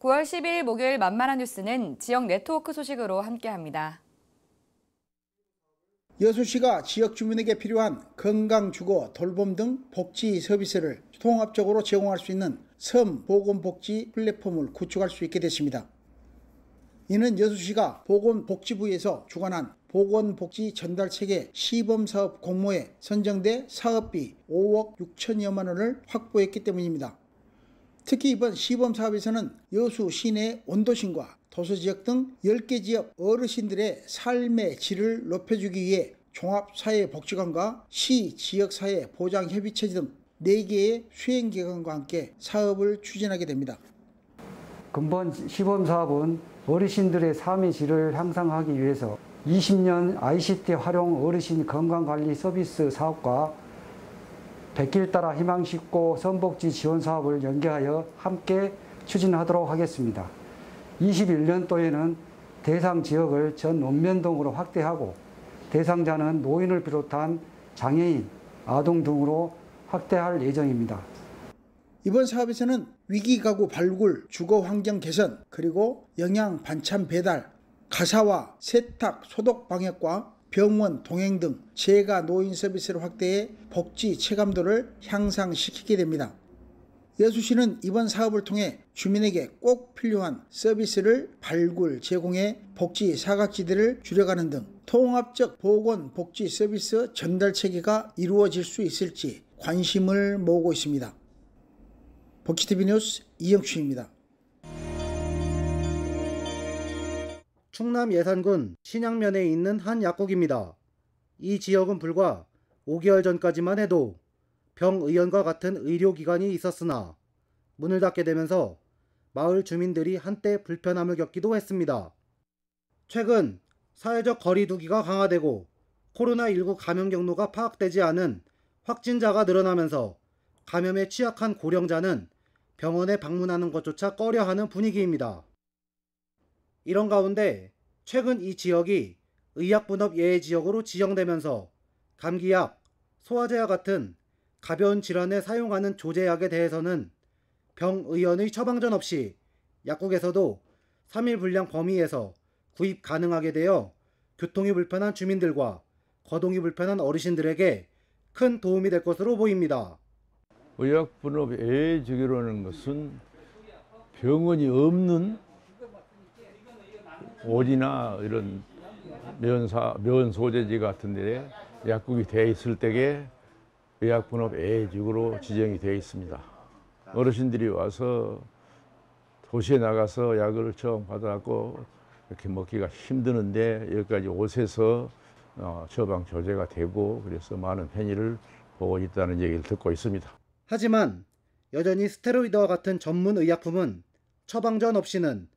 9월 10일 목요일 만만한 뉴스는 지역 네트워크 소식으로 함께합니다. 여수시가 지역 주민에게 필요한 건강주거, 돌봄 등 복지 서비스를 통합적으로 제공할 수 있는 섬 보건복지 플랫폼을 구축할 수 있게 됐습니다. 이는 여수시가 보건복지부에서 주관한 보건복지 전달체계 시범사업 공모에 선정돼 사업비 5억 6천여만 원을 확보했기 때문입니다. 특히 이번 시범 사업에서는 여수 시내 온도신과 도서 지역 등 10개 지역 어르신들의 삶의 질을 높여주기 위해 종합사회복지관과 시 지역사회 보장협의체등 4개의 수행기관과 함께 사업을 추진하게 됩니다. 근본 시범사업은 어르신들의 삶의 질을 향상하기 위해서 20년 ICT 활용 어르신 건강관리 서비스 사업과 백길 따라 희망 쉽고 선복지 지원 사업을 연계하여 함께 추진하도록 하겠습니다. 21년도에는 대상 지역을 전 읍면동으로 확대하고 대상자는 노인을 비롯한 장애인, 아동 등으로 확대할 예정입니다. 이번 사업에서는 위기 가구 발굴, 주거 환경 개선, 그리고 영양 반찬 배달, 가사와 세탁, 소독 방역과 병원, 동행 등 재가 노인 서비스를 확대해 복지 체감도를 향상시키게 됩니다. 여수시는 이번 사업을 통해 주민에게 꼭 필요한 서비스를 발굴, 제공해 복지 사각지대를 줄여가는 등 통합적 보건 복지 서비스 전달 체계가 이루어질 수 있을지 관심을 모으고 있습니다. 복지TV 뉴스 이영춘입니다 충남 예산군 신양면에 있는 한 약국입니다. 이 지역은 불과 5개월 전까지만 해도 병의원과 같은 의료기관이 있었으나 문을 닫게 되면서 마을 주민들이 한때 불편함을 겪기도 했습니다. 최근 사회적 거리두기가 강화되고 코로나19 감염 경로가 파악되지 않은 확진자가 늘어나면서 감염에 취약한 고령자는 병원에 방문하는 것조차 꺼려하는 분위기입니다. 이런 가운데 최근 이 지역이 의약분업 예외 지역으로 지정되면서 감기약, 소화제와 같은 가벼운 질환에 사용하는 조제약에 대해서는 병의원의 처방전 없이 약국에서도 3일 분량 범위에서 구입 가능하게 되어 교통이 불편한 주민들과 거동이 불편한 어르신들에게 큰 도움이 될 것으로 보입니다. 의약분업 예외 적이라는 것은 병원이 없는 오리나 이런 면사, 면 소재지 같은 데에 약국이 돼 있을 때에 의약분업 A직으로 지정이 되어 있습니다. 어르신들이 와서 도시에 나가서 약을 처음 받아갖고 이렇게 먹기가 힘드는데 여기까지 옷에서 어, 처방 조제가 되고 그래서 많은 편의를 보고 있다는 얘기를 듣고 있습니다. 하지만 여전히 스테로이드와 같은 전문 의약품은 처방전 없이는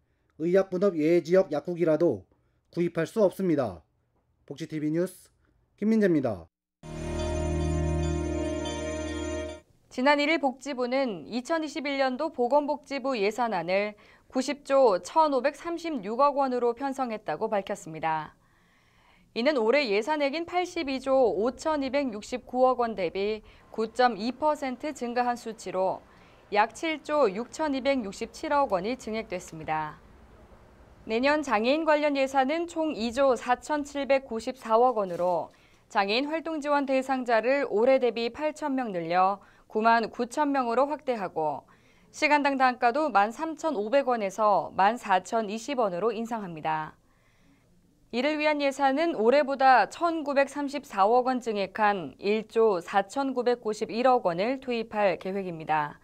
의약분업 예외 지역 약국이라도 구입할 수 없습니다. 복지TV 뉴스 김민재입니다. 지난 1일 복지부는 2021년도 보건복지부 예산안을 90조 1,536억 원으로 편성했다고 밝혔습니다. 이는 올해 예산액인 82조 5,269억 원 대비 9.2% 증가한 수치로 약 7조 6,267억 원이 증액됐습니다. 내년 장애인 관련 예산은 총 2조 4,794억 원으로 장애인 활동 지원 대상자를 올해 대비 8천명 늘려 9만 9천명으로 확대하고 시간당 단가도 13,500원에서 14,020원으로 인상합니다. 이를 위한 예산은 올해보다 1,934억 원 증액한 1조 4,991억 원을 투입할 계획입니다.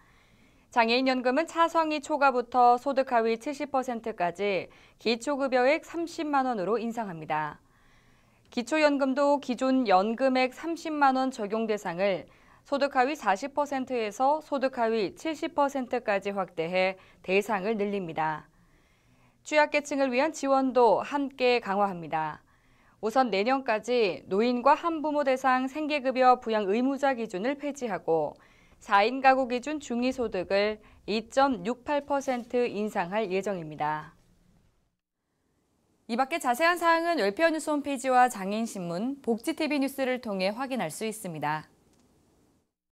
장애인연금은 차성위 초과부터 소득 하위 70%까지 기초급여액 30만 원으로 인상합니다. 기초연금도 기존 연금액 30만 원 적용 대상을 소득 하위 40%에서 소득 하위 70%까지 확대해 대상을 늘립니다. 취약계층을 위한 지원도 함께 강화합니다. 우선 내년까지 노인과 한부모 대상 생계급여 부양 의무자 기준을 폐지하고 4인 가구 기준 중위소득을 2.68% 인상할 예정입니다. 이 밖에 자세한 사항은 열표 뉴스 홈페이지와 장인신문, 복지TV 뉴스를 통해 확인할 수 있습니다.